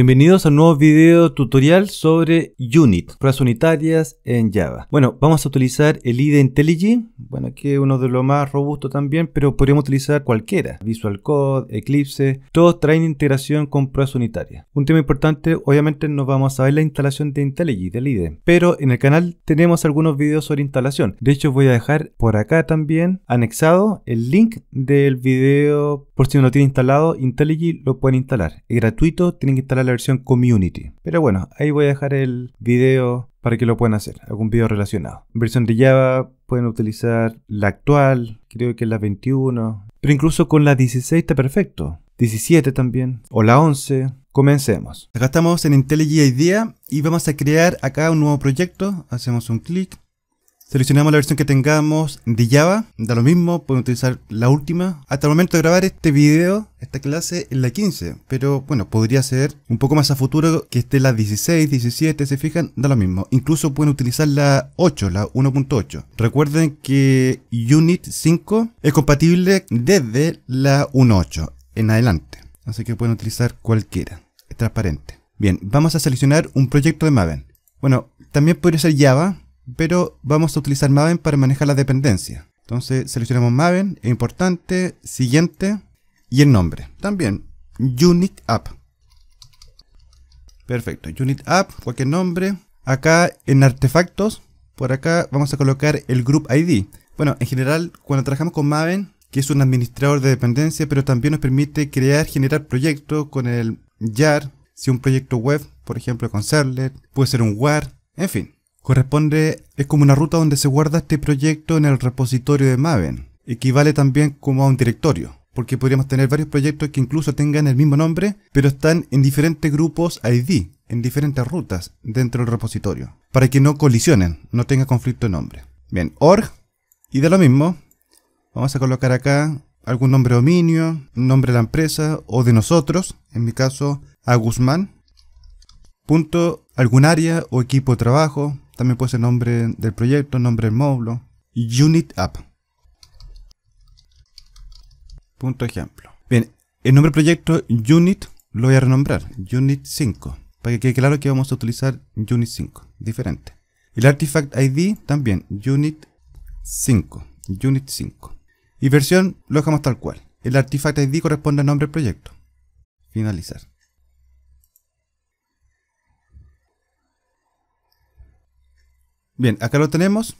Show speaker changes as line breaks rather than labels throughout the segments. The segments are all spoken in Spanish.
Bienvenidos a un nuevo video tutorial sobre unit, pruebas unitarias en Java. Bueno, vamos a utilizar el IDE IntelliJ, bueno, que es uno de los más robustos también, pero podríamos utilizar cualquiera, Visual Code, Eclipse, todos traen integración con pruebas unitarias. Un tema importante, obviamente nos vamos a ver la instalación de IntelliJ, del IDE, pero en el canal tenemos algunos videos sobre instalación. De hecho, voy a dejar por acá también anexado el link del video, por si no lo tiene instalado, IntelliJ lo pueden instalar. Es gratuito, tienen que instalar versión community. Pero bueno, ahí voy a dejar el video para que lo puedan hacer, algún video relacionado. versión de Java pueden utilizar la actual, creo que es la 21, pero incluso con la 16 está perfecto. 17 también, o la 11. Comencemos. Acá estamos en IntelliJ IDEA y vamos a crear acá un nuevo proyecto. Hacemos un clic Seleccionamos la versión que tengamos de Java, da lo mismo, pueden utilizar la última. Hasta el momento de grabar este video, esta clase es la 15, pero bueno, podría ser un poco más a futuro que esté la 16, 17, se fijan, da lo mismo. Incluso pueden utilizar la 8, la 1.8. Recuerden que Unit 5 es compatible desde la 1.8 en adelante, así que pueden utilizar cualquiera, es transparente. Bien, vamos a seleccionar un proyecto de Maven. Bueno, también podría ser Java, pero vamos a utilizar Maven para manejar la dependencia. Entonces seleccionamos Maven, importante, siguiente y el nombre. También Unit App. Perfecto, Unit App, cualquier nombre. Acá en artefactos, por acá vamos a colocar el Group ID. Bueno, en general cuando trabajamos con Maven, que es un administrador de dependencia, pero también nos permite crear, generar proyectos con el YAR, si un proyecto web, por ejemplo con Serlet, puede ser un WAR, en fin. Corresponde, es como una ruta donde se guarda este proyecto en el repositorio de Maven. Equivale también como a un directorio, porque podríamos tener varios proyectos que incluso tengan el mismo nombre, pero están en diferentes grupos ID, en diferentes rutas dentro del repositorio, para que no colisionen, no tenga conflicto de nombre. Bien, org, y de lo mismo, vamos a colocar acá algún nombre de dominio, nombre de la empresa o de nosotros, en mi caso, a Guzmán, punto, algún área o equipo de trabajo, también puede ser nombre del proyecto, nombre del módulo. Unit app. Punto ejemplo. Bien, el nombre del proyecto unit lo voy a renombrar. Unit 5. Para que quede claro que vamos a utilizar unit 5. Diferente. El artifact ID también. Unit 5. Unit 5. Y versión lo dejamos tal cual. El artifact ID corresponde al nombre del proyecto. Finalizar. Bien, acá lo tenemos.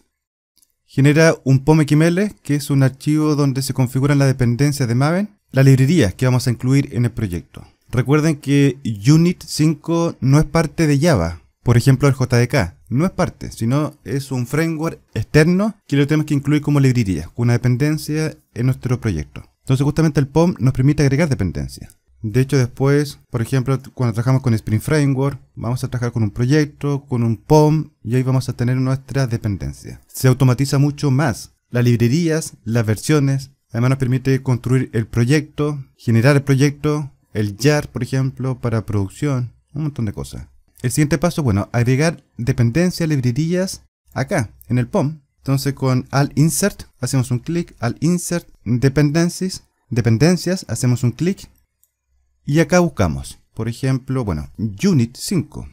Genera un POMXML, e que es un archivo donde se configuran las dependencias de Maven, las librerías que vamos a incluir en el proyecto. Recuerden que Unit 5 no es parte de Java, por ejemplo el JDK, no es parte, sino es un framework externo que lo tenemos que incluir como librería, una dependencia en nuestro proyecto. Entonces justamente el POM nos permite agregar dependencias. De hecho, después, por ejemplo, cuando trabajamos con Spring Framework, vamos a trabajar con un proyecto, con un POM, y ahí vamos a tener nuestra dependencia. Se automatiza mucho más. Las librerías, las versiones, además nos permite construir el proyecto, generar el proyecto, el jar, por ejemplo, para producción, un montón de cosas. El siguiente paso, bueno, agregar dependencias, librerías, acá, en el POM. Entonces con al insert, hacemos un clic, al insert, dependencies, dependencias, hacemos un clic y acá buscamos, por ejemplo, bueno, Unit 5.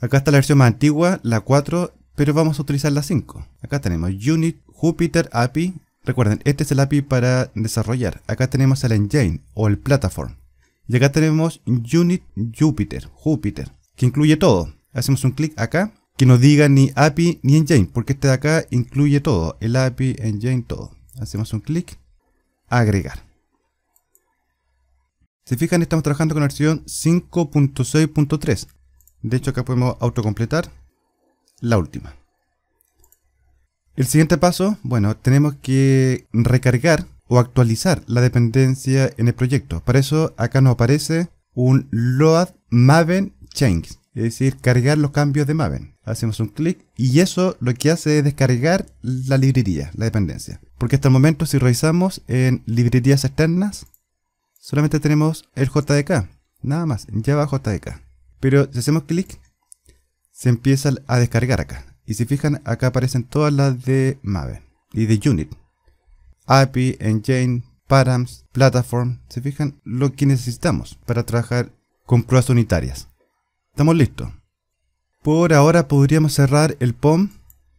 Acá está la versión más antigua, la 4, pero vamos a utilizar la 5. Acá tenemos Unit, Jupyter API. Recuerden, este es el API para desarrollar. Acá tenemos el Engine o el Platform. Y acá tenemos Unit Jupyter, Jupyter, que incluye todo. Hacemos un clic acá, que no diga ni API ni Engine, porque este de acá incluye todo. El API, Engine, todo. Hacemos un clic, agregar. Si fijan, estamos trabajando con la versión 5.6.3. De hecho, acá podemos autocompletar la última. El siguiente paso, bueno, tenemos que recargar o actualizar la dependencia en el proyecto. Para eso, acá nos aparece un load maven change, es decir, cargar los cambios de maven. Hacemos un clic y eso lo que hace es descargar la librería, la dependencia. Porque hasta el momento, si revisamos en librerías externas, solamente tenemos el JDK, nada más, Java JDK. Pero si hacemos clic, se empieza a descargar acá. Y si fijan, acá aparecen todas las de Maven y de Unit. API, Engine, Params, Platform, se fijan lo que necesitamos para trabajar con pruebas unitarias. Estamos listos. Por ahora podríamos cerrar el POM.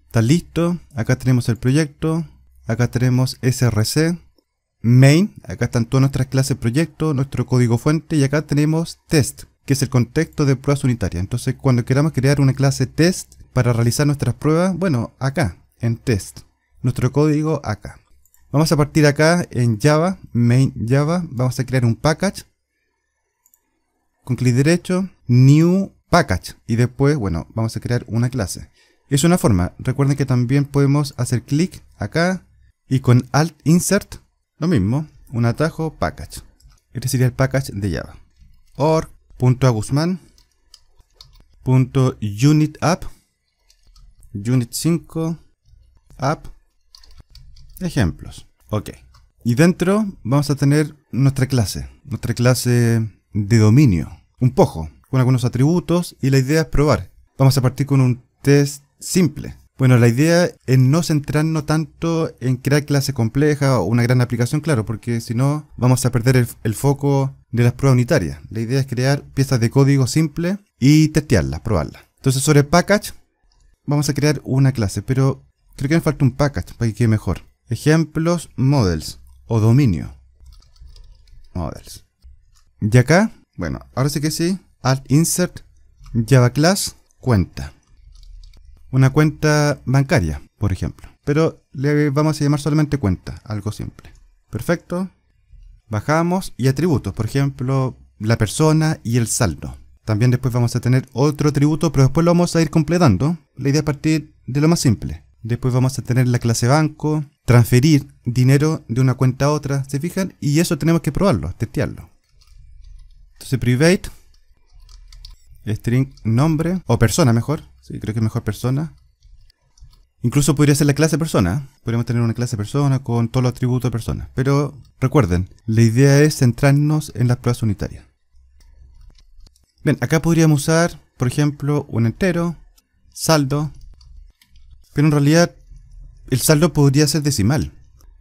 Está listo. Acá tenemos el proyecto. Acá tenemos SRC main, acá están todas nuestras clases proyecto, nuestro código fuente y acá tenemos test, que es el contexto de pruebas unitarias. Entonces cuando queramos crear una clase test para realizar nuestras pruebas, bueno, acá, en test, nuestro código acá. Vamos a partir acá en Java, main Java, vamos a crear un package. Con clic derecho, new package. Y después, bueno, vamos a crear una clase. Es una forma. Recuerden que también podemos hacer clic acá y con alt insert lo mismo, un atajo package. Este sería el package de Java. org.aguzman.unitapp, .unit unit 5 app ejemplos. Ok. Y dentro vamos a tener nuestra clase, nuestra clase de dominio, un pojo, con algunos atributos y la idea es probar. Vamos a partir con un test simple, bueno, la idea es no centrarnos tanto en crear clases complejas o una gran aplicación, claro, porque si no vamos a perder el, foco de las pruebas unitarias. La idea es crear piezas de código simple y testearlas, probarlas. Entonces sobre package vamos a crear una clase, pero creo que me falta un package para que quede mejor. Ejemplos, models o dominio. Models. Y acá, bueno, ahora sí que sí, alt insert java class cuenta una cuenta bancaria, por ejemplo. Pero le vamos a llamar solamente cuenta, algo simple. Perfecto. Bajamos y atributos, por ejemplo, la persona y el saldo. También después vamos a tener otro atributo, pero después lo vamos a ir completando. La idea es partir de lo más simple. Después vamos a tener la clase banco, transferir dinero de una cuenta a otra, ¿se fijan? Y eso tenemos que probarlo, testearlo. Entonces private string nombre o persona mejor. creo que es mejor persona. Incluso podría ser la clase persona. Podríamos tener una clase persona con todos los atributos de persona. Pero recuerden, la idea es centrarnos en las pruebas unitarias. Bien, acá podríamos usar, por ejemplo, un entero, saldo. Pero en realidad el saldo podría ser decimal.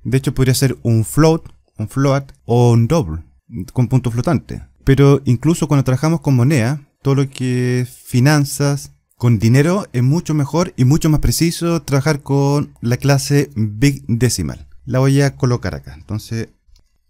De hecho podría ser un float, un float o un double con punto flotante. Pero incluso cuando trabajamos con moneda, todo lo que finanzas, con dinero es mucho mejor y mucho más preciso trabajar con la clase Big Decimal. La voy a colocar acá. Entonces,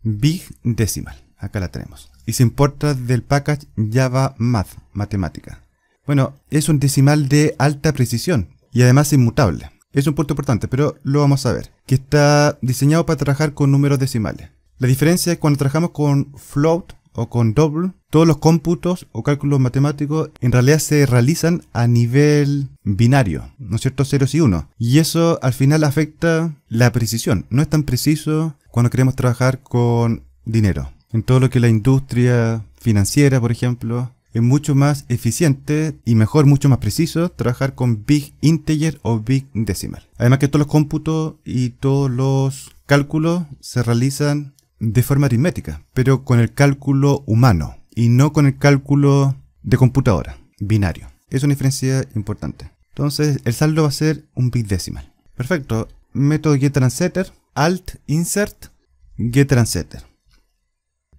Big Decimal. Acá la tenemos. Y se importa del package Java Math, matemática. Bueno, es un decimal de alta precisión y además inmutable. Es un punto importante, pero lo vamos a ver. Que está diseñado para trabajar con números decimales. La diferencia es cuando trabajamos con float o con doble, todos los cómputos o cálculos matemáticos en realidad se realizan a nivel binario, ¿no es cierto? Ceros y uno. Y eso al final afecta la precisión. No es tan preciso cuando queremos trabajar con dinero. En todo lo que la industria financiera, por ejemplo, es mucho más eficiente y mejor, mucho más preciso trabajar con Big Integer o Big Decimal. Además que todos los cómputos y todos los cálculos se realizan de forma aritmética, pero con el cálculo humano y no con el cálculo de computadora, binario. Es una diferencia importante. Entonces, el saldo va a ser un bit decimal. Perfecto. Método getTransetter, alt, insert, getTransetter.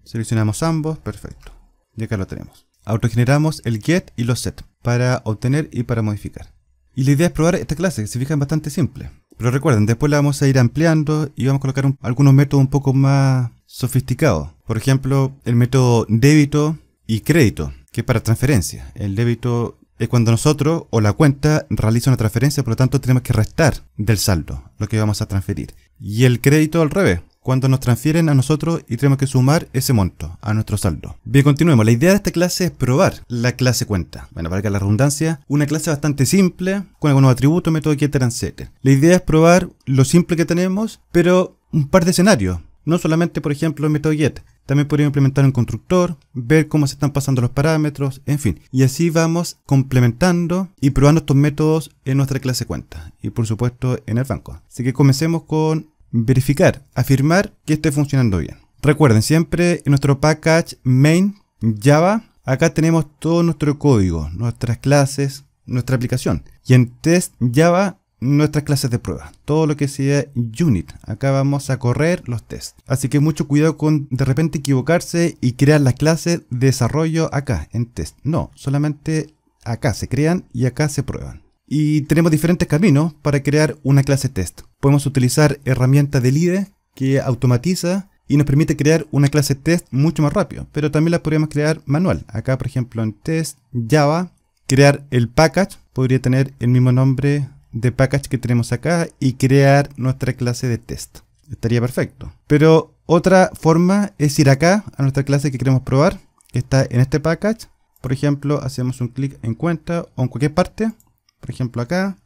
Seleccionamos ambos, perfecto. Y acá lo tenemos. Autogeneramos el get y los set para obtener y para modificar. Y la idea es probar esta clase, que se fijan bastante simple. Pero recuerden, después la vamos a ir ampliando y vamos a colocar algunos métodos un poco más sofisticados. Por ejemplo, el método débito y crédito, que es para transferencia. El débito es cuando nosotros o la cuenta realiza una transferencia, por lo tanto tenemos que restar del saldo lo que vamos a transferir. Y el crédito al revés, cuando nos transfieren a nosotros y tenemos que sumar ese monto a nuestro saldo. Bien, continuemos. La idea de esta clase es probar la clase cuenta. Bueno, para que la redundancia, una clase bastante simple, con algunos atributos, método etcétera, etcétera. La idea es probar lo simple que tenemos, pero un par de escenarios. No solamente, por ejemplo, el método get, también podríamos implementar un constructor, ver cómo se están pasando los parámetros, en fin. Y así vamos complementando y probando estos métodos en nuestra clase cuenta y por supuesto en el banco. Así que comencemos con verificar, afirmar que esté funcionando bien. Recuerden, siempre en nuestro package main Java, acá tenemos todo nuestro código, nuestras clases, nuestra aplicación. Y en test Java, nuestras clases de prueba, todo lo que sea unit. Acá vamos a correr los tests. Así que mucho cuidado con de repente equivocarse y crear las clases de desarrollo acá en test. No, solamente acá se crean y acá se prueban. Y tenemos diferentes caminos para crear una clase test. Podemos utilizar herramienta del IDE que automatiza y nos permite crear una clase test mucho más rápido, pero también la podríamos crear manual. Acá, por ejemplo, en test Java, crear el package, podría tener el mismo nombre de package que tenemos acá y crear nuestra clase de test. Estaría perfecto. Pero otra forma es ir acá a nuestra clase que queremos probar, que está en este package. Por ejemplo, hacemos un clic en cuenta o en cualquier parte por ejemplo acá,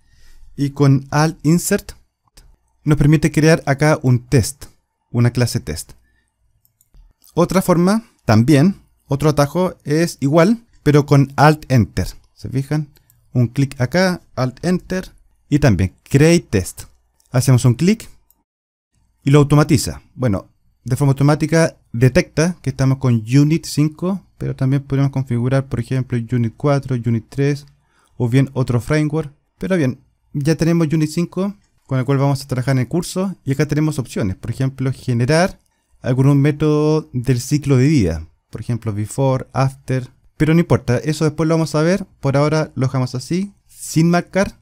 y con alt insert nos permite crear acá un test, una clase test. Otra forma, también, otro atajo es igual, pero con alt enter. ¿Se fijan? Un clic acá, alt enter, y también create test. Hacemos un clic y lo automatiza. Bueno, de forma automática detecta que estamos con unit 5, pero también podemos configurar, por ejemplo, unit 4, unit 3, o bien otro framework. Pero bien, ya tenemos Unity 5 con el cual vamos a trabajar en el curso y acá tenemos opciones. Por ejemplo, generar algún método del ciclo de vida. Por ejemplo, before, after. Pero no importa, eso después lo vamos a ver. Por ahora lo dejamos así, sin marcar.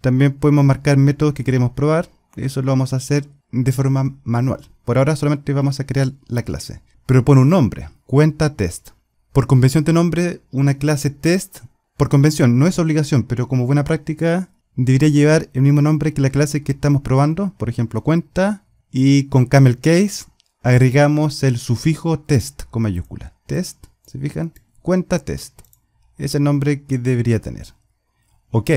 También podemos marcar métodos que queremos probar. Eso lo vamos a hacer de forma manual. Por ahora solamente vamos a crear la clase. Pero pone un nombre, cuenta test. Por convención de nombre, una clase test por convención, no es obligación, pero como buena práctica debería llevar el mismo nombre que la clase que estamos probando, por ejemplo cuenta, y con camel case agregamos el sufijo test con mayúscula. Test, ¿se fijan? Cuenta test. Es el nombre que debería tener. Ok.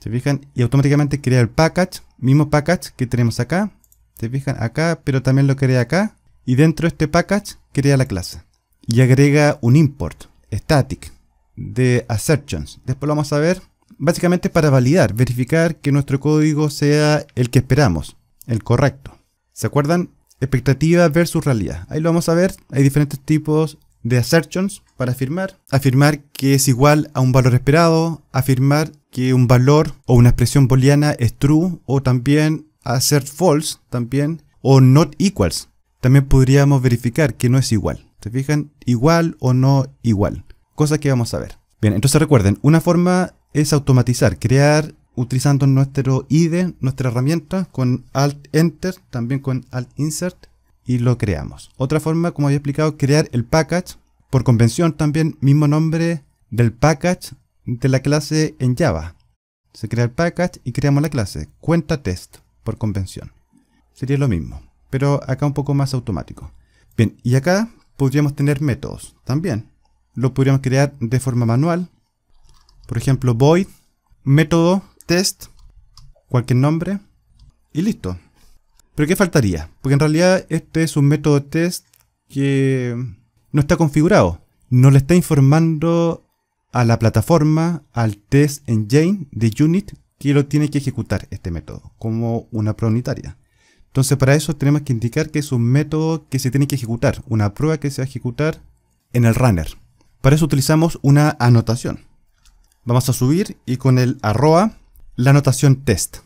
¿Se fijan? Y automáticamente crea el package, mismo package que tenemos acá. ¿Se fijan? Acá, pero también lo crea acá. Y dentro de este package crea la clase. Y agrega un import static de assertions. Después lo vamos a ver. Básicamente para validar, verificar que nuestro código sea el que esperamos, el correcto. ¿Se acuerdan? Expectativa versus realidad. Ahí lo vamos a ver. Hay diferentes tipos de assertions para afirmar. Afirmar que es igual a un valor esperado. Afirmar que un valor o una expresión booleana es true. O también assert false. También. O not equals. También podríamos verificar que no es igual. ¿Se fijan? Igual o no igual. Cosa que vamos a ver. Bien, entonces recuerden, una forma es automatizar, crear utilizando nuestro IDE, nuestra herramienta, con Alt Enter, también con Alt Insert, y lo creamos. Otra forma, como había explicado, crear el package, por convención también, mismo nombre del package de la clase en Java. Se crea el package y creamos la clase, cuenta test, por convención. Sería lo mismo, pero acá un poco más automático. Bien, y acá podríamos tener métodos también. Lo podríamos crear de forma manual. Por ejemplo, void, método, test, cualquier nombre y listo. Pero ¿qué faltaría? Porque en realidad este es un método test que no está configurado. No le está informando a la plataforma, al test engine de unit que lo tiene que ejecutar este método como una prounitaria. Entonces para eso tenemos que indicar que es un método que se tiene que ejecutar, una prueba que se va a ejecutar en el runner. Para eso utilizamos una anotación. Vamos a subir y con el arroba la anotación test.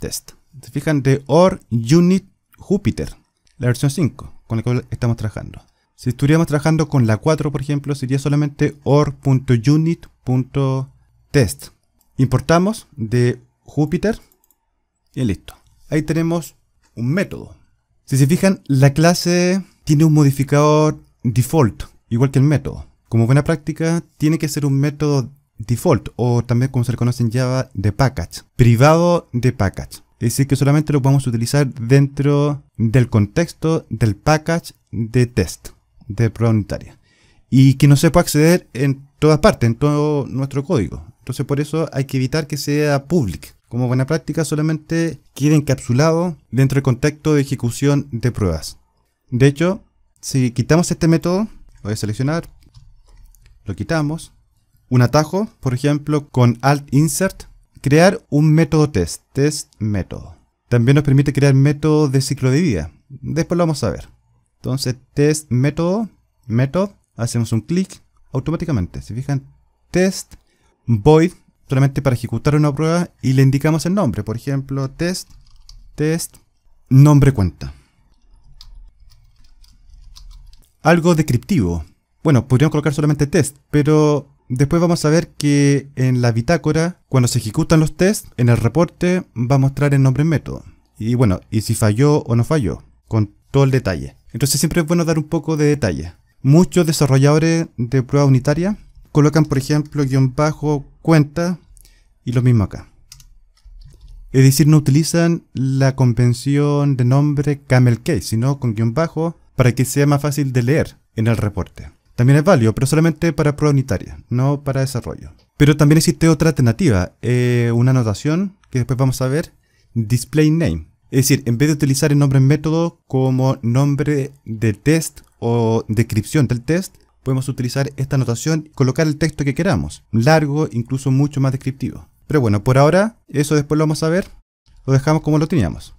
Test. Se fijan de or unit Jupyter, la versión 5 con la cual estamos trabajando. Si estuviéramos trabajando con la 4, por ejemplo, sería solamente or.unit.test. Importamos de Jupyter y listo ahí tenemos un método. Si se fijan, la clase tiene un modificador default, igual que el método. Como buena práctica, tiene que ser un método default, o también como se le conoce en Java, de package, privado de package. Es decir, que solamente lo podemos utilizar dentro del contexto del package de test, de prueba unitaria. Y que no se pueda acceder en todas partes, en todo nuestro código. Entonces por eso hay que evitar que sea public como buena práctica solamente queda encapsulado dentro del contexto de ejecución de pruebas. De hecho, si quitamos este método, voy a seleccionar, lo quitamos, un atajo, por ejemplo, con alt insert, crear un método test, test método. También nos permite crear método de ciclo de vida. Después lo vamos a ver. Entonces, test método, método hacemos un clic automáticamente. Si fijan, test void solamente para ejecutar una prueba y le indicamos el nombre. Por ejemplo, test, test, nombre cuenta. Algo descriptivo. Bueno, podríamos colocar solamente test, pero después vamos a ver que en la bitácora, cuando se ejecutan los tests, en el reporte va a mostrar el nombre método. Y bueno, y si falló o no falló, con todo el detalle. Entonces siempre es bueno dar un poco de detalle. Muchos desarrolladores de prueba unitaria colocan, por ejemplo, guión bajo cuenta y lo mismo acá. Es decir, no utilizan la convención de nombre camel case, sino con guión bajo para que sea más fácil de leer en el reporte. También es válido, pero solamente para prueba unitaria, no para desarrollo. Pero también existe otra alternativa, eh, una anotación que después vamos a ver, display name. Es decir, en vez de utilizar el nombre método como nombre de test o descripción del test, podemos utilizar esta anotación y colocar el texto que queramos, largo, incluso mucho más descriptivo. Pero bueno, por ahora, eso después lo vamos a ver, lo dejamos como lo teníamos.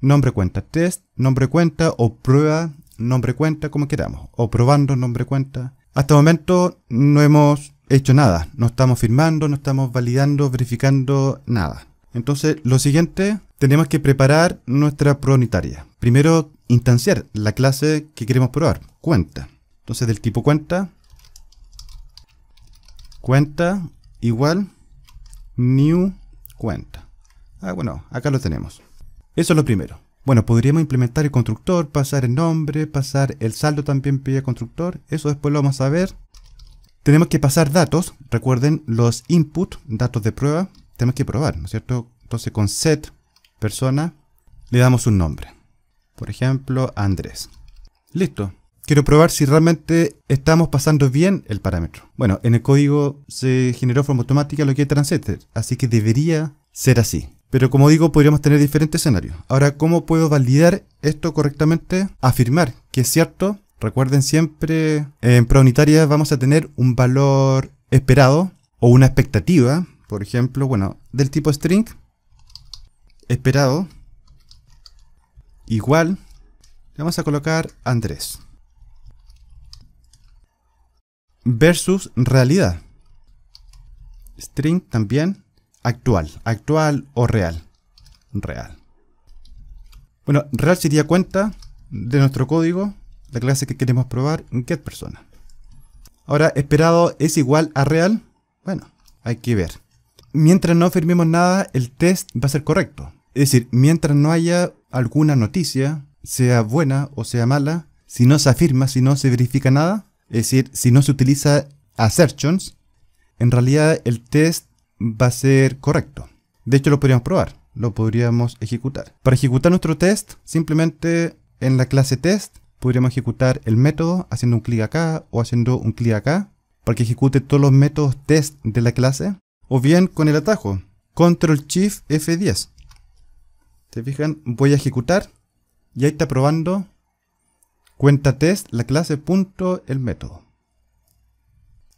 Nombre cuenta test, nombre cuenta o prueba, nombre cuenta, como queramos, o probando nombre cuenta. Hasta el momento no hemos hecho nada, no estamos firmando, no estamos validando, verificando nada. Entonces, lo siguiente, tenemos que preparar nuestra prueba Primero, instanciar la clase que queremos probar, cuenta. Entonces del tipo cuenta, cuenta igual new cuenta. Ah, bueno, acá lo tenemos. Eso es lo primero. Bueno, podríamos implementar el constructor, pasar el nombre, pasar el saldo también pide constructor. Eso después lo vamos a ver. Tenemos que pasar datos. Recuerden los input, datos de prueba. Tenemos que probar, ¿no es cierto? Entonces con set persona le damos un nombre. Por ejemplo, Andrés. Listo. Quiero probar si realmente estamos pasando bien el parámetro. Bueno, en el código se generó forma automática lo que es transetter, así que debería ser así. Pero como digo, podríamos tener diferentes escenarios. Ahora, ¿cómo puedo validar esto correctamente? Afirmar que es cierto. Recuerden siempre, eh, en prueba unitaria vamos a tener un valor esperado o una expectativa, por ejemplo, bueno, del tipo string, esperado, igual, le vamos a colocar Andrés versus realidad. String también actual, actual o real. Real. Bueno, real sería cuenta de nuestro código, la clase que queremos probar, getPersona. Ahora, esperado es igual a real. Bueno, hay que ver. Mientras no firmemos nada, el test va a ser correcto. Es decir, mientras no haya alguna noticia, sea buena o sea mala, si no se afirma, si no se verifica nada, es decir, si no se utiliza assertions, en realidad el test va a ser correcto. De hecho, lo podríamos probar, lo podríamos ejecutar. Para ejecutar nuestro test, simplemente en la clase test podríamos ejecutar el método haciendo un clic acá o haciendo un clic acá para que ejecute todos los métodos test de la clase. O bien con el atajo Control Shift F10. ¿Se fijan? Voy a ejecutar y ahí está probando Cuenta test, la clase, punto, el método.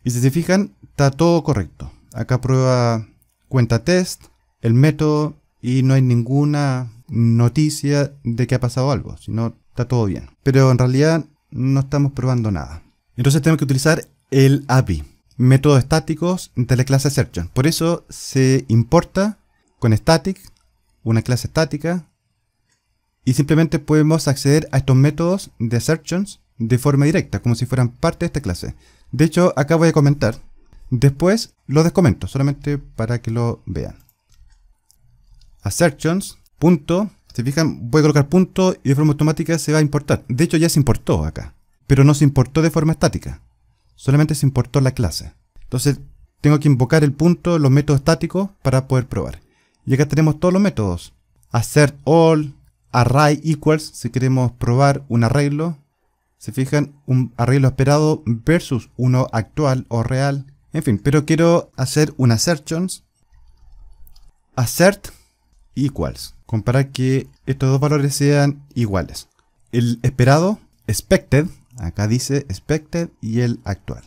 Y si se fijan, está todo correcto. Acá prueba cuenta test, el método y no hay ninguna noticia de que ha pasado algo, sino está todo bien. Pero en realidad no estamos probando nada. Entonces tenemos que utilizar el API, métodos estáticos de la clase Search Por eso se importa con static, una clase estática, y simplemente podemos acceder a estos métodos de assertions de forma directa, como si fueran parte de esta clase. De hecho, acá voy a comentar. Después lo descomento, solamente para que lo vean. Assertions, punto. Se fijan, voy a colocar punto y de forma automática se va a importar. De hecho, ya se importó acá, pero no se importó de forma estática. Solamente se importó la clase. Entonces, tengo que invocar el punto, los métodos estáticos para poder probar. Y acá tenemos todos los métodos. Assert all, array equals, si queremos probar un arreglo, se fijan, un arreglo esperado versus uno actual o real, en fin, pero quiero hacer un assertions, assert equals, comparar que estos dos valores sean iguales. El esperado, expected, acá dice expected y el actual.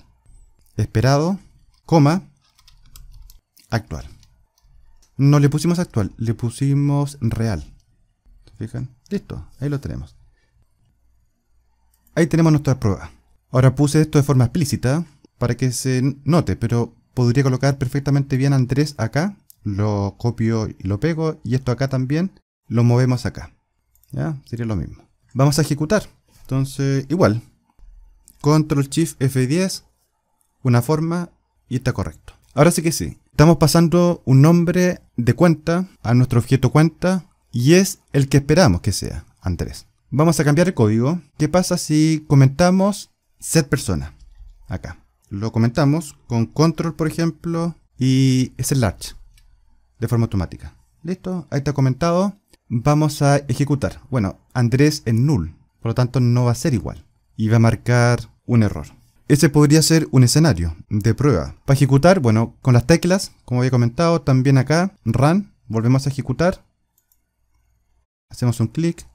Esperado, coma, actual. No le pusimos actual, le pusimos real fijan? Listo, ahí lo tenemos. Ahí tenemos nuestra prueba. Ahora puse esto de forma explícita para que se note, pero podría colocar perfectamente bien Andrés acá. Lo copio y lo pego, y esto acá también. Lo movemos acá. ¿Ya? Sería lo mismo. Vamos a ejecutar. Entonces, igual. Control Shift F10, una forma, y está correcto. Ahora sí que sí. Estamos pasando un nombre de cuenta a nuestro objeto cuenta y es el que esperamos que sea, Andrés. Vamos a cambiar el código. ¿Qué pasa si comentamos set persona? Acá. Lo comentamos con control, por ejemplo, y es el large de forma automática. Listo, ahí está comentado. Vamos a ejecutar. Bueno, Andrés es null, por lo tanto no va a ser igual y va a marcar un error. Ese podría ser un escenario de prueba. Para ejecutar, bueno, con las teclas, como había comentado, también acá, run, volvemos a ejecutar Hacemos un clic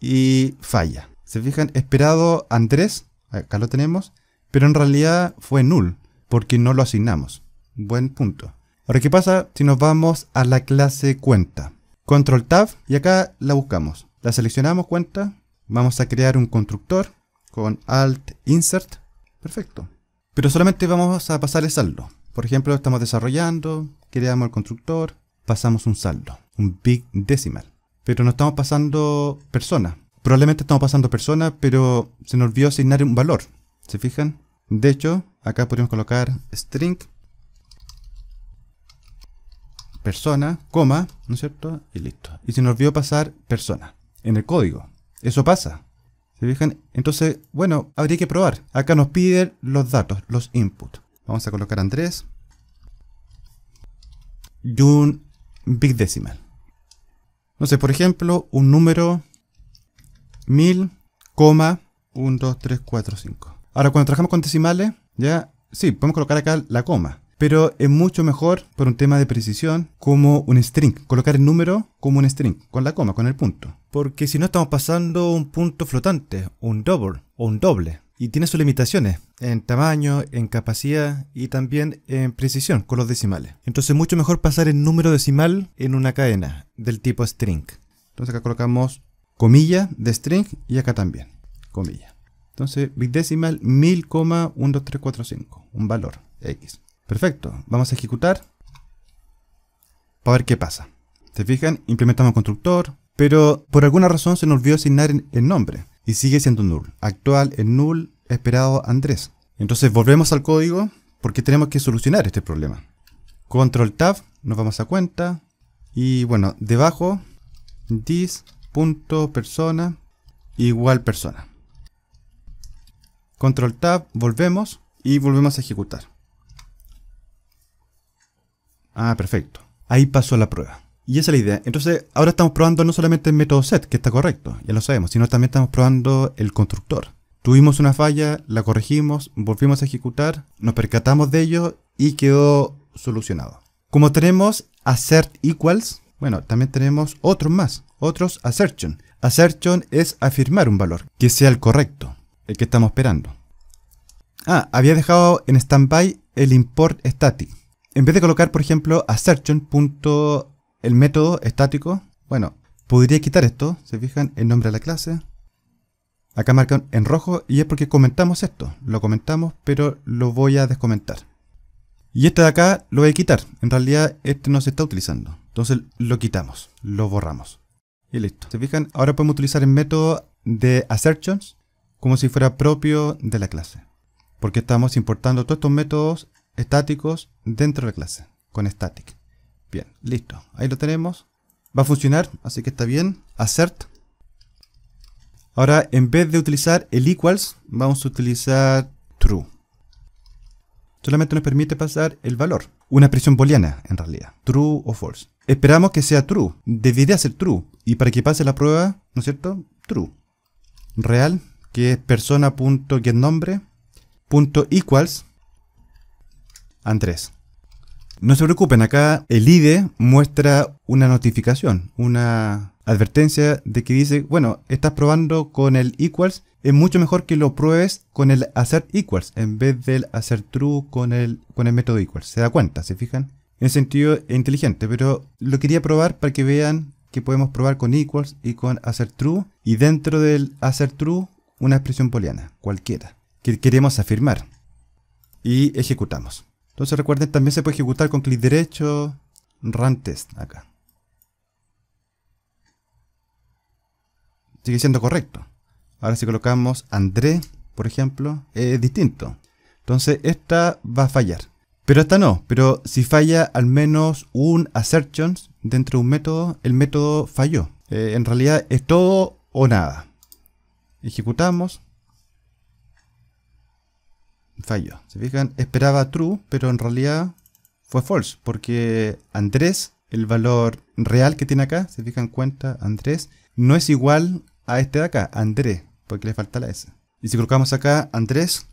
y falla. Se fijan, esperado Andrés, acá lo tenemos, pero en realidad fue null, porque no lo asignamos. Buen punto. Ahora, ¿qué pasa si nos vamos a la clase cuenta? Control Tab y acá la buscamos. La seleccionamos cuenta, vamos a crear un constructor con Alt Insert. Perfecto. Pero solamente vamos a pasar el saldo. Por ejemplo, estamos desarrollando, creamos el constructor, pasamos un saldo, un big decimal pero no estamos pasando persona. Probablemente estamos pasando persona, pero se nos olvidó asignar un valor. ¿Se fijan? De hecho, acá podemos colocar string persona, coma, ¿no es cierto? Y listo. Y se nos olvidó pasar persona en el código. Eso pasa. ¿Se fijan? Entonces, bueno, habría que probar. Acá nos piden los datos, los inputs. Vamos a colocar Andrés. Y un big decimal. No sé, por ejemplo, un número 1000, 1, 2, 3, 4, 5. Ahora, cuando trabajamos con decimales, ya, sí, podemos colocar acá la coma. Pero es mucho mejor, por un tema de precisión, como un string. Colocar el número como un string, con la coma, con el punto. Porque si no estamos pasando un punto flotante, un double o un doble y tiene sus limitaciones en tamaño, en capacidad y también en precisión con los decimales. Entonces mucho mejor pasar el número decimal en una cadena del tipo string. Entonces acá colocamos comilla de string y acá también comilla. Entonces big 1000,12345, un valor x. Perfecto, vamos a ejecutar para ver qué pasa. ¿Se fijan? Implementamos constructor, pero por alguna razón se nos olvidó asignar el nombre y sigue siendo null. Actual en null esperado Andrés. Entonces volvemos al código porque tenemos que solucionar este problema. Control Tab, nos vamos a cuenta. Y bueno, debajo, this.persona igual persona. Control Tab, volvemos y volvemos a ejecutar. Ah, perfecto. Ahí pasó la prueba. Y esa es la idea. Entonces, ahora estamos probando no solamente el método set, que está correcto, ya lo sabemos, sino también estamos probando el constructor. Tuvimos una falla, la corregimos, volvimos a ejecutar, nos percatamos de ello y quedó solucionado. Como tenemos assert equals, bueno, también tenemos otros más, otros assertion. Assertion es afirmar un valor, que sea el correcto, el que estamos esperando. Ah, había dejado en standby el import static. En vez de colocar, por ejemplo, assertion el método estático, bueno, podría quitar esto, se fijan, el nombre de la clase. Acá marcan en rojo y es porque comentamos esto, lo comentamos pero lo voy a descomentar. Y este de acá lo voy a quitar, en realidad este no se está utilizando, entonces lo quitamos, lo borramos. Y listo. Se fijan, ahora podemos utilizar el método de assertions como si fuera propio de la clase. Porque estamos importando todos estos métodos estáticos dentro de la clase, con static. Bien, listo. Ahí lo tenemos. Va a funcionar, así que está bien. Assert. Ahora, en vez de utilizar el equals, vamos a utilizar true. Solamente nos permite pasar el valor. Una expresión booleana, en realidad. True o false. Esperamos que sea true. Debería ser true. Y para que pase la prueba, ¿no es cierto? True. Real, que es persona.getNombre.equals Andrés. No se preocupen, acá el IDE muestra una notificación, una advertencia de que dice, bueno, estás probando con el equals, es mucho mejor que lo pruebes con el assert equals en vez del assert true con el, con el método equals. ¿Se da cuenta? ¿Se fijan? En sentido inteligente, pero lo quería probar para que vean que podemos probar con equals y con assert true y dentro del assert true una expresión booleana, cualquiera, que queremos afirmar. Y ejecutamos. Entonces recuerden, también se puede ejecutar con clic derecho, run test acá. Sigue siendo correcto. Ahora si colocamos André, por ejemplo, es distinto. Entonces esta va a fallar. Pero esta no, pero si falla al menos un assertions dentro de un método, el método falló. Eh, en realidad es todo o nada. Ejecutamos fallo, ¿Se fijan? Esperaba true, pero en realidad fue false, porque Andrés, el valor real que tiene acá, se fijan cuenta, Andrés, no es igual a este de acá, Andrés, porque le falta la S. Y si colocamos acá Andrés,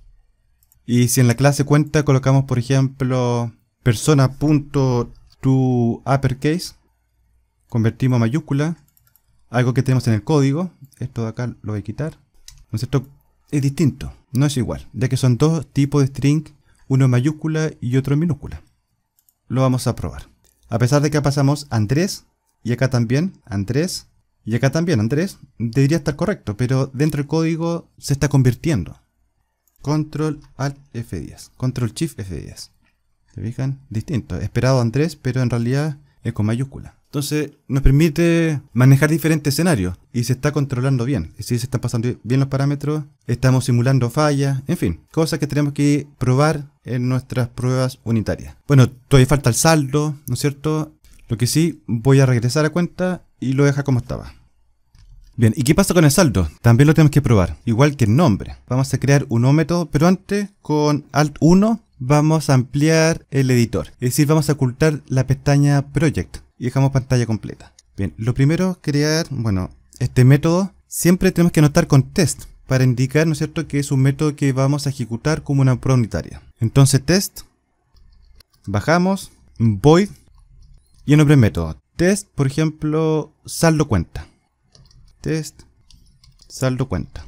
y si en la clase cuenta colocamos, por ejemplo, uppercase, convertimos a mayúscula, algo que tenemos en el código, esto de acá lo voy a quitar, ¿no es es distinto, no es igual, ya que son dos tipos de string, uno en mayúscula y otro en minúscula. Lo vamos a probar. A pesar de que pasamos Andrés, y acá también Andrés, y acá también Andrés, debería estar correcto, pero dentro del código se está convirtiendo. Control Alt F10, Control Shift F10. ¿Se fijan? Distinto. Esperado Andrés, pero en realidad es con mayúscula. Entonces nos permite manejar diferentes escenarios y se está controlando bien. Y si se están pasando bien los parámetros, estamos simulando fallas, en fin, cosas que tenemos que probar en nuestras pruebas unitarias. Bueno, todavía falta el saldo, ¿no es cierto? Lo que sí, voy a regresar a cuenta y lo deja como estaba. Bien, ¿y qué pasa con el saldo? También lo tenemos que probar, igual que el nombre. Vamos a crear un nuevo método, pero antes con Alt 1 vamos a ampliar el editor. Es decir, vamos a ocultar la pestaña Project y dejamos pantalla completa. Bien, lo primero, crear, bueno, este método, siempre tenemos que anotar con test para indicar, ¿no es cierto?, que es un método que vamos a ejecutar como una prueba unitaria. Entonces, test, bajamos, void, y el nombre método. Test, por ejemplo, saldo cuenta. Test, saldo cuenta.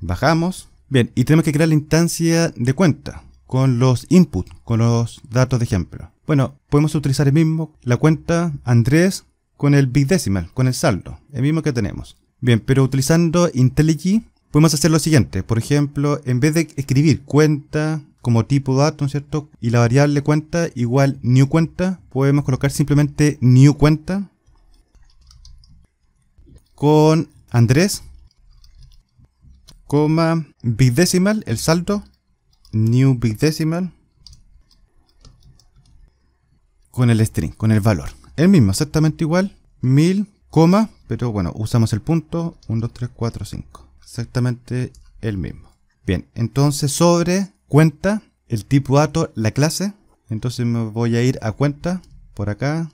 Bajamos. Bien, y tenemos que crear la instancia de cuenta con los inputs, con los datos de ejemplo. Bueno, podemos utilizar el mismo, la cuenta Andrés con el big decimal, con el saldo, el mismo que tenemos. Bien, pero utilizando IntelliJ podemos hacer lo siguiente. Por ejemplo, en vez de escribir cuenta como tipo dato, cierto? Y la variable cuenta igual new cuenta, podemos colocar simplemente new cuenta con Andrés, coma big decimal, el saldo, new big decimal, con el string, con el valor. El mismo, exactamente igual, 1000, coma, pero bueno, usamos el punto 1, 2, 3, 4, 5. Exactamente el mismo. Bien, entonces sobre cuenta, el tipo dato, la clase. Entonces me voy a ir a cuenta, por acá,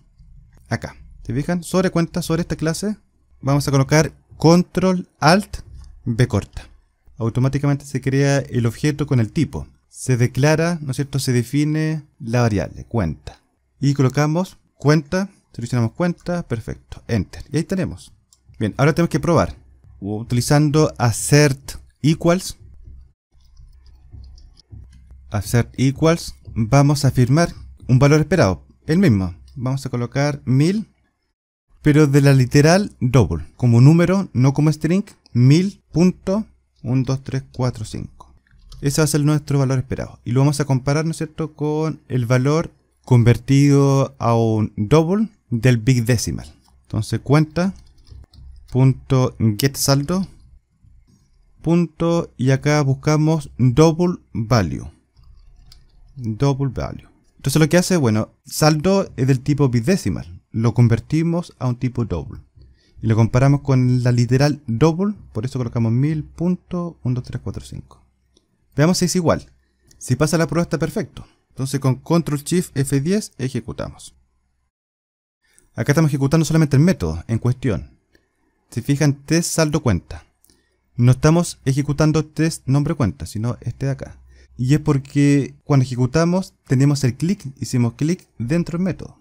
acá. ¿Se fijan? Sobre cuenta, sobre esta clase, vamos a colocar control alt b corta. Automáticamente se crea el objeto con el tipo. Se declara, ¿no es cierto? Se define la variable, cuenta y colocamos cuenta, seleccionamos cuenta, perfecto, enter. Y ahí tenemos. Bien, ahora tenemos que probar utilizando assert equals. Assert equals, vamos a firmar un valor esperado, el mismo. Vamos a colocar 1000, pero de la literal double, como número, no como string, 1000.12345. Ese va a ser nuestro valor esperado. Y lo vamos a comparar, ¿no es cierto?, con el valor convertido a un double del big decimal. Entonces cuenta punto get saldo punto y acá buscamos double value. Double value. Entonces lo que hace, bueno, saldo es del tipo big decimal. Lo convertimos a un tipo double. Y lo comparamos con la literal double, por eso colocamos 1000.12345. Veamos si es igual. Si pasa la prueba está perfecto. Entonces con Control Shift F10 ejecutamos. Acá estamos ejecutando solamente el método en cuestión. Si fijan test saldo cuenta. No estamos ejecutando test nombre cuenta, sino este de acá. Y es porque cuando ejecutamos tenemos el clic, hicimos clic dentro del método.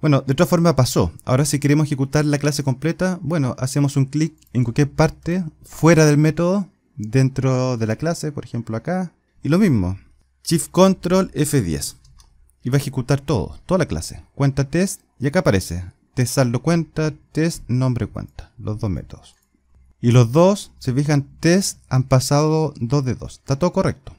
Bueno, de otra forma pasó. Ahora si queremos ejecutar la clase completa, bueno, hacemos un clic en cualquier parte fuera del método, dentro de la clase, por ejemplo acá. Y lo mismo, Shift Control F10 y va a ejecutar todo, toda la clase. Cuenta test y acá aparece test saldo cuenta, test nombre cuenta, los dos métodos. Y los dos, se fijan, test han pasado 2 de 2, está todo correcto.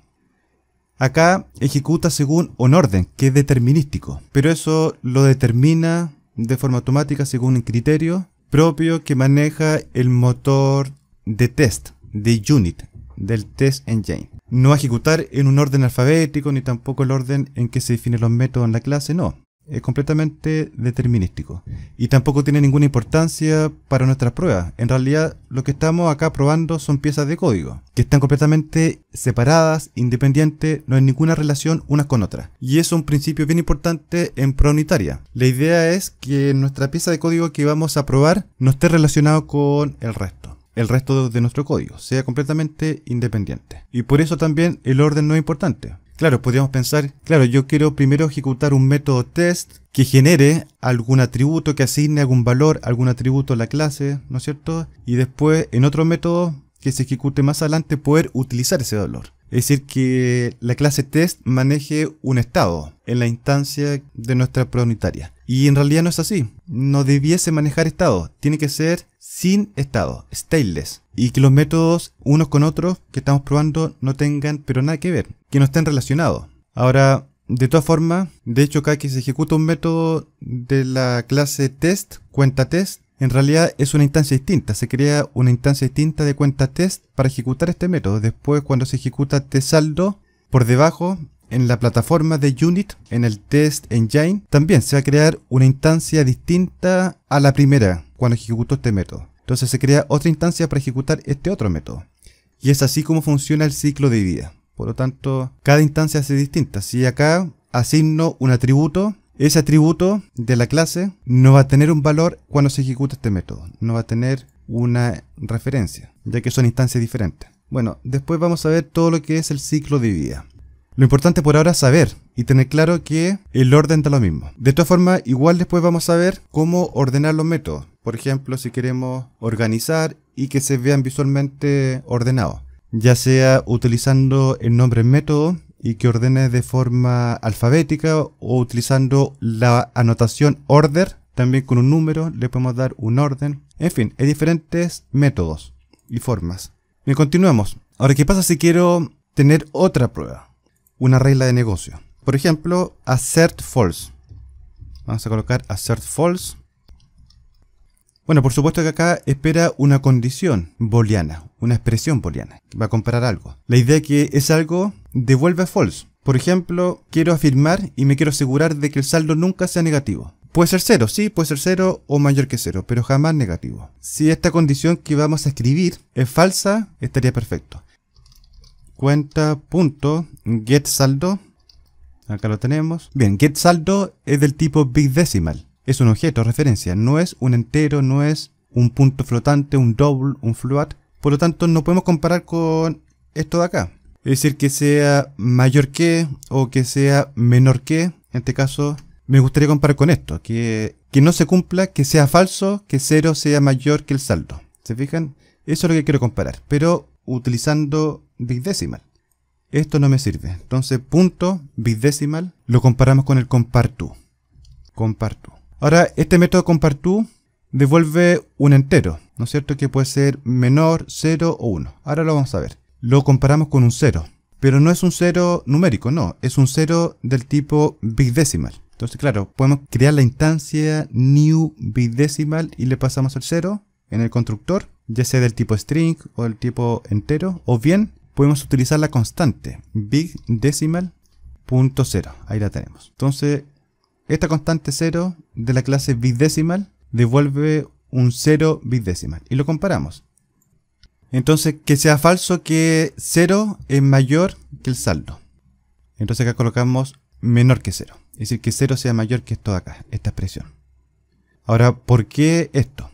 Acá ejecuta según un orden que es determinístico, pero eso lo determina de forma automática según un criterio propio que maneja el motor de test de unit del test engine. No ejecutar en un orden alfabético ni tampoco el orden en que se definen los métodos en la clase, no. Es completamente determinístico. Y tampoco tiene ninguna importancia para nuestras pruebas. En realidad, lo que estamos acá probando son piezas de código, que están completamente separadas, independientes, no hay ninguna relación unas con otras. Y eso es un principio bien importante en prueba unitaria. La idea es que nuestra pieza de código que vamos a probar no esté relacionado con el resto el resto de nuestro código, sea completamente independiente. Y por eso también el orden no es importante. Claro, podríamos pensar, claro, yo quiero primero ejecutar un método test que genere algún atributo, que asigne algún valor, algún atributo a la clase, ¿no es cierto? Y después en otro método que se ejecute más adelante poder utilizar ese valor. Es decir, que la clase test maneje un estado en la instancia de nuestra unitaria. Y en realidad no es así. No debiese manejar estado. Tiene que ser sin estado, stateless, y que los métodos unos con otros que estamos probando no tengan pero nada que ver, que no estén relacionados. Ahora, de todas formas, de hecho cada que se ejecuta un método de la clase test, cuenta test, en realidad es una instancia distinta, se crea una instancia distinta de cuenta test para ejecutar este método. Después cuando se ejecuta saldo, por debajo en la plataforma de Unit, en el Test Engine, también se va a crear una instancia distinta a la primera cuando ejecuto este método. Entonces se crea otra instancia para ejecutar este otro método. Y es así como funciona el ciclo de vida. Por lo tanto, cada instancia es distinta. Si acá asigno un atributo, ese atributo de la clase no va a tener un valor cuando se ejecuta este método. No va a tener una referencia, ya que son instancias diferentes. Bueno, después vamos a ver todo lo que es el ciclo de vida. Lo importante por ahora es saber y tener claro que el orden da lo mismo. De todas formas, igual después vamos a ver cómo ordenar los métodos. Por ejemplo, si queremos organizar y que se vean visualmente ordenados. Ya sea utilizando el nombre método y que ordene de forma alfabética o utilizando la anotación order, también con un número le podemos dar un orden. En fin, hay diferentes métodos y formas. Bien, continuamos. Ahora, ¿qué pasa si quiero tener otra prueba? una regla de negocio. Por ejemplo, assert false. Vamos a colocar assert false. Bueno, por supuesto que acá espera una condición booleana, una expresión booleana, va a comparar algo. La idea que es algo devuelve false. Por ejemplo, quiero afirmar y me quiero asegurar de que el saldo nunca sea negativo. Puede ser cero, sí, puede ser cero o mayor que cero, pero jamás negativo. Si esta condición que vamos a escribir es falsa, estaría perfecto cuenta.getSaldo. Acá lo tenemos. Bien, getSaldo es del tipo decimal Es un objeto, referencia. No es un entero, no es un punto flotante, un double, un float. Por lo tanto, no podemos comparar con esto de acá. Es decir, que sea mayor que o que sea menor que. En este caso, me gustaría comparar con esto. Que, que no se cumpla, que sea falso, que cero sea mayor que el saldo. ¿Se fijan? Eso es lo que quiero comparar. Pero utilizando decimal Esto no me sirve. Entonces, punto decimal lo comparamos con el compartú. Compartú. Ahora, este método comparto devuelve un entero, ¿no es cierto? Que puede ser menor, 0 o 1. Ahora lo vamos a ver. Lo comparamos con un 0. Pero no es un 0 numérico, no. Es un 0 del tipo bigdecimal. Entonces, claro, podemos crear la instancia new bigdecimal y le pasamos el 0 en el constructor, ya sea del tipo string o del tipo entero, o bien podemos utilizar la constante big decimal punto cero. Ahí la tenemos. Entonces, esta constante 0 de la clase big decimal devuelve un 0 big decimal y lo comparamos. Entonces, que sea falso que 0 es mayor que el saldo. Entonces acá colocamos menor que 0. Es decir, que 0 sea mayor que esto de acá, esta expresión. Ahora, ¿por qué esto?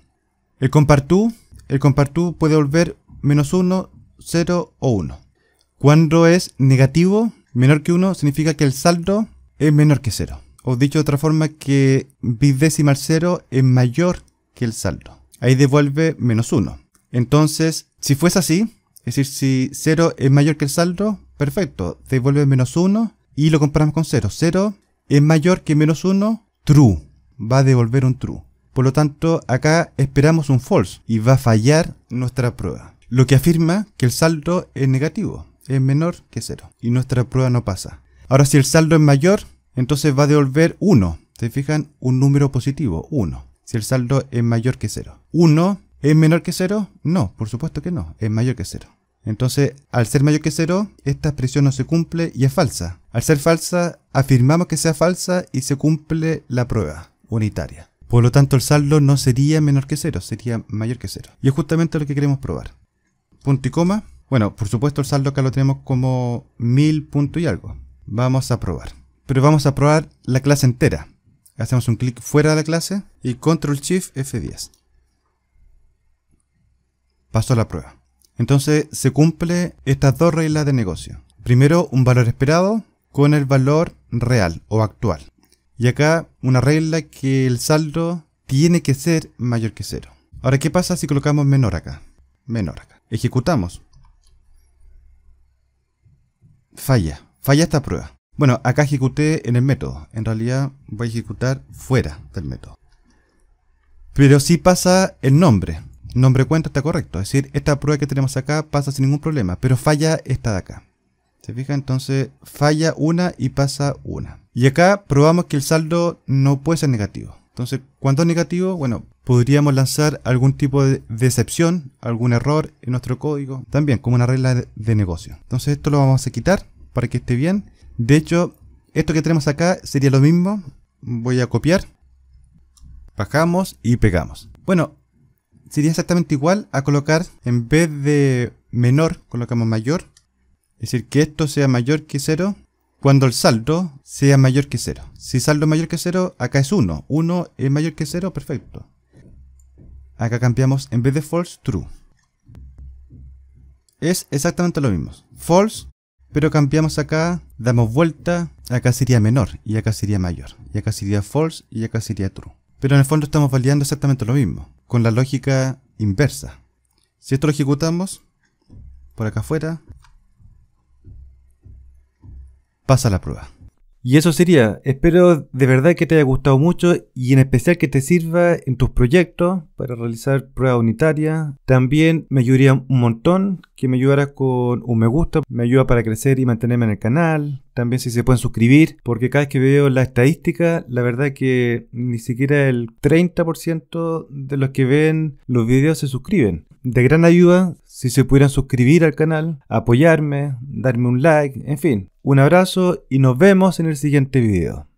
El compartú, el puede volver menos 1 0 o 1. Cuando es negativo, menor que 1, significa que el saldo es menor que 0. O dicho de otra forma, que bidécimal 0 es mayor que el saldo. Ahí devuelve menos 1. Entonces, si fuese así, es decir, si 0 es mayor que el saldo, perfecto, devuelve menos 1 y lo comparamos con 0. 0 es mayor que menos 1, true, va a devolver un true. Por lo tanto, acá esperamos un false y va a fallar nuestra prueba. Lo que afirma que el saldo es negativo, es menor que 0. Y nuestra prueba no pasa. Ahora, si el saldo es mayor, entonces va a devolver 1. ¿Se fijan? Un número positivo, 1. Si el saldo es mayor que 0. 1 ¿Es menor que 0? No, por supuesto que no, es mayor que 0. Entonces, al ser mayor que 0, esta expresión no se cumple y es falsa. Al ser falsa, afirmamos que sea falsa y se cumple la prueba unitaria. Por lo tanto, el saldo no sería menor que 0, sería mayor que 0. Y es justamente lo que queremos probar punto y coma. Bueno, por supuesto el saldo acá lo tenemos como mil punto y algo. Vamos a probar. Pero vamos a probar la clase entera. Hacemos un clic fuera de la clase y control shift F10. Paso a la prueba. Entonces se cumple estas dos reglas de negocio. Primero un valor esperado con el valor real o actual. Y acá una regla que el saldo tiene que ser mayor que cero. Ahora, ¿qué pasa si colocamos menor acá? Menor acá. Ejecutamos. Falla. Falla esta prueba. Bueno, acá ejecuté en el método. En realidad voy a ejecutar fuera del método. Pero sí pasa el nombre. nombre cuenta está correcto. Es decir, esta prueba que tenemos acá pasa sin ningún problema. Pero falla esta de acá. ¿Se fija? Entonces falla una y pasa una. Y acá probamos que el saldo no puede ser negativo. Entonces, cuando es negativo? Bueno, podríamos lanzar algún tipo de decepción, algún error en nuestro código, también como una regla de negocio. Entonces esto lo vamos a quitar para que esté bien. De hecho, esto que tenemos acá sería lo mismo. Voy a copiar, bajamos y pegamos. Bueno, sería exactamente igual a colocar, en vez de menor, colocamos mayor. Es decir, que esto sea mayor que 0 cuando el saldo sea mayor que 0. Si saldo es mayor que 0, acá es 1. 1 es mayor que 0, perfecto. Acá cambiamos en vez de false, true. Es exactamente lo mismo. False, pero cambiamos acá, damos vuelta, acá sería menor y acá sería mayor. Y acá sería false y acá sería true. Pero en el fondo estamos validando exactamente lo mismo, con la lógica inversa. Si esto lo ejecutamos, por acá afuera, pasa la prueba. Y eso sería, espero de verdad que te haya gustado mucho y en especial que te sirva en tus proyectos para realizar pruebas unitarias. También me ayudaría un montón que me ayudaras con un me gusta, me ayuda para crecer y mantenerme en el canal. También si se pueden suscribir, porque cada vez que veo la estadística, la verdad que ni siquiera el 30% de los que ven los videos se suscriben. De gran ayuda si se pudieran suscribir al canal, apoyarme, darme un like, en fin. Un abrazo y nos vemos en el siguiente video.